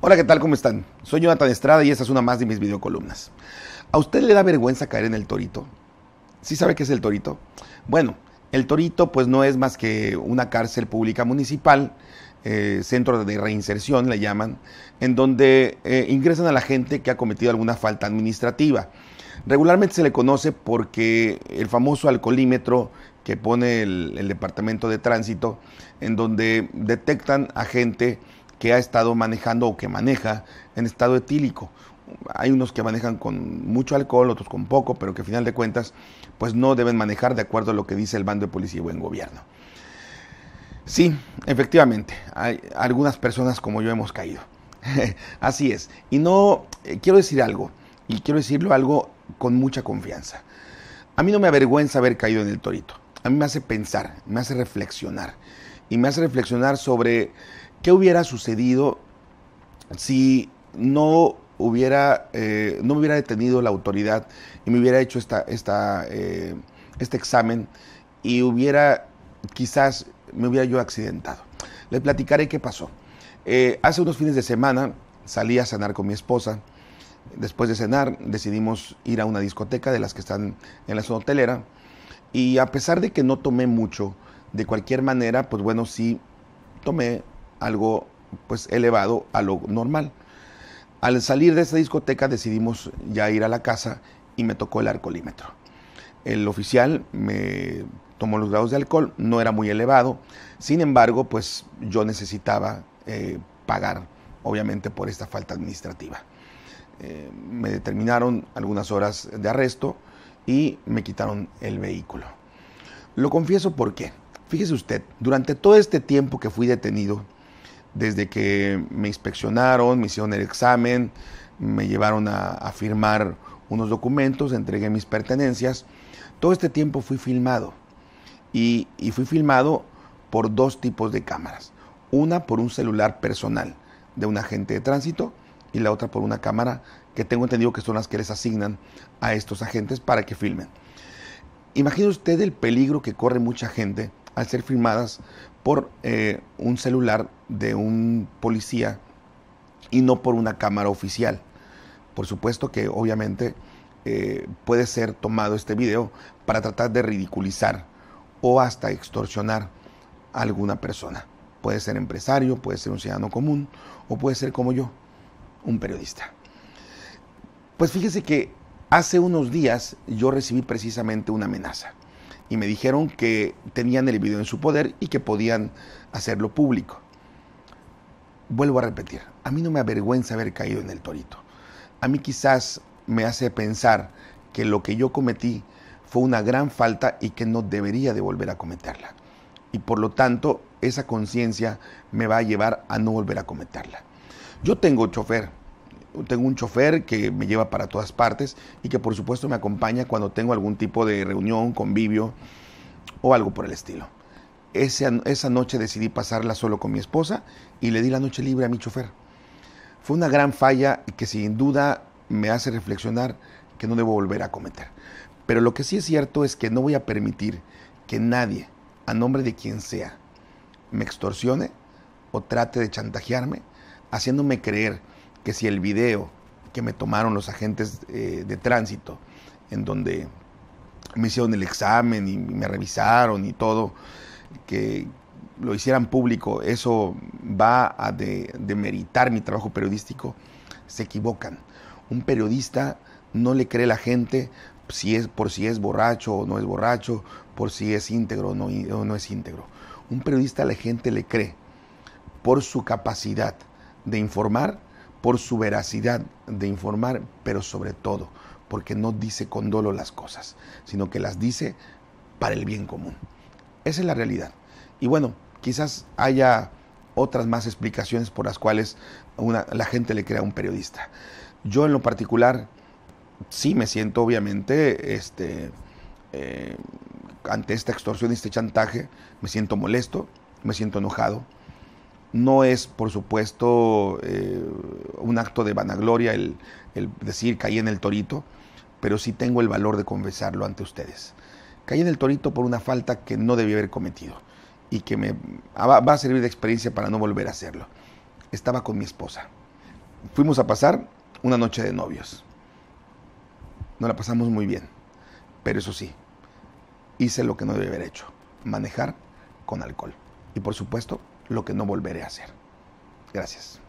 Hola, ¿qué tal? ¿Cómo están? Soy Jonathan Estrada y esta es una más de mis videocolumnas. ¿A usted le da vergüenza caer en el torito? ¿Sí sabe qué es el torito? Bueno, el torito pues no es más que una cárcel pública municipal, eh, centro de reinserción le llaman, en donde eh, ingresan a la gente que ha cometido alguna falta administrativa. Regularmente se le conoce porque el famoso alcoholímetro que pone el, el Departamento de Tránsito, en donde detectan a gente que ha estado manejando o que maneja en estado etílico. Hay unos que manejan con mucho alcohol, otros con poco, pero que a final de cuentas pues no deben manejar de acuerdo a lo que dice el bando de policía y buen gobierno. Sí, efectivamente, hay algunas personas como yo hemos caído. Así es. Y no, eh, quiero decir algo, y quiero decirlo algo con mucha confianza. A mí no me avergüenza haber caído en el torito. A mí me hace pensar, me hace reflexionar. Y me hace reflexionar sobre ¿Qué hubiera sucedido si no hubiera, eh, no me hubiera detenido la autoridad y me hubiera hecho esta, esta, eh, este examen y hubiera, quizás me hubiera yo accidentado? Le platicaré qué pasó. Eh, hace unos fines de semana salí a cenar con mi esposa. Después de cenar decidimos ir a una discoteca de las que están en la zona hotelera. Y a pesar de que no tomé mucho, de cualquier manera, pues bueno, sí tomé algo pues elevado a lo normal. Al salir de esa discoteca decidimos ya ir a la casa y me tocó el alcoholímetro. El oficial me tomó los grados de alcohol, no era muy elevado, sin embargo, pues yo necesitaba eh, pagar, obviamente, por esta falta administrativa. Eh, me determinaron algunas horas de arresto y me quitaron el vehículo. Lo confieso porque, fíjese usted, durante todo este tiempo que fui detenido, desde que me inspeccionaron, me hicieron el examen, me llevaron a, firmar unos documentos, entregué mis pertenencias. Todo este tiempo fui filmado y, fui filmado por dos tipos de cámaras. Una por un celular personal de un agente de tránsito y la otra por una cámara que tengo entendido que son las que les asignan a estos agentes para que filmen. Imagine usted el peligro que corre mucha gente al ser filmadas por eh, un celular de un policía y no por una cámara oficial. Por supuesto que obviamente eh, puede ser tomado este video para tratar de ridiculizar o hasta extorsionar a alguna persona. Puede ser empresario, puede ser un ciudadano común o puede ser como yo, un periodista. Pues fíjese que hace unos días yo recibí precisamente una amenaza y me dijeron que tenían el video en su poder y que podían hacerlo público. Vuelvo a repetir, a mí no me avergüenza haber caído en el torito. A mí quizás me hace pensar que lo que yo cometí fue una gran falta y que no debería de volver a cometerla. Y por lo tanto, esa conciencia me va a llevar a no volver a cometerla. Yo tengo chofer, tengo un chofer que me lleva para todas partes y que por supuesto me acompaña cuando tengo algún tipo de reunión, convivio o algo por el estilo. Ese, esa noche decidí pasarla solo con mi esposa y le di la noche libre a mi chofer. Fue una gran falla que sin duda me hace reflexionar que no debo volver a cometer. Pero lo que sí es cierto es que no voy a permitir que nadie, a nombre de quien sea, me extorsione o trate de chantajearme, haciéndome creer que si el video que me tomaron los agentes eh, de tránsito, en donde me hicieron el examen y me revisaron y todo, que lo hicieran público, eso va a demeritar mi trabajo periodístico, se equivocan. Un periodista no le cree la gente si es, por si es borracho o no es borracho, por si es íntegro o no, o no es íntegro. Un periodista la gente le cree por su capacidad de informar por su veracidad de informar, pero sobre todo porque no dice con dolo las cosas, sino que las dice para el bien común. Esa es la realidad. Y bueno, quizás haya otras más explicaciones por las cuales la gente le crea a un periodista. Yo en lo particular sí me siento obviamente este, eh, ante esta extorsión y este chantaje, me siento molesto, me siento enojado, no es, por supuesto, eh, un acto de vanagloria el, decir caí en el torito, pero sí tengo el valor de confesarlo ante ustedes. Caí en el torito por una falta que no debí haber cometido y que me ah, va a servir de experiencia para no volver a hacerlo. Estaba con mi esposa. Fuimos a pasar una noche de novios. No la pasamos muy bien, pero eso sí, hice lo que no debí haber hecho, manejar con alcohol. Y por supuesto, lo que no volveré a hacer. Gracias.